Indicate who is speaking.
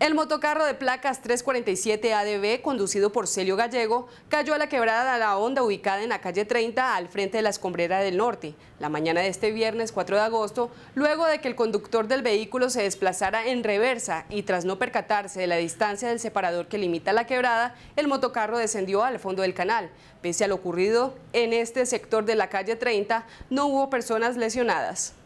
Speaker 1: El motocarro de placas 347ADB, conducido por Celio Gallego, cayó a la quebrada de la onda ubicada en la calle 30 al frente de la escombrera del norte, la mañana de este viernes 4 de agosto, luego de que el conductor del vehículo se desplazara en reversa y tras no percatarse de la distancia del separador que limita la quebrada, el motocarro descendió al fondo del canal. Pese a lo ocurrido en este sector de la calle 30, no hubo personas lesionadas.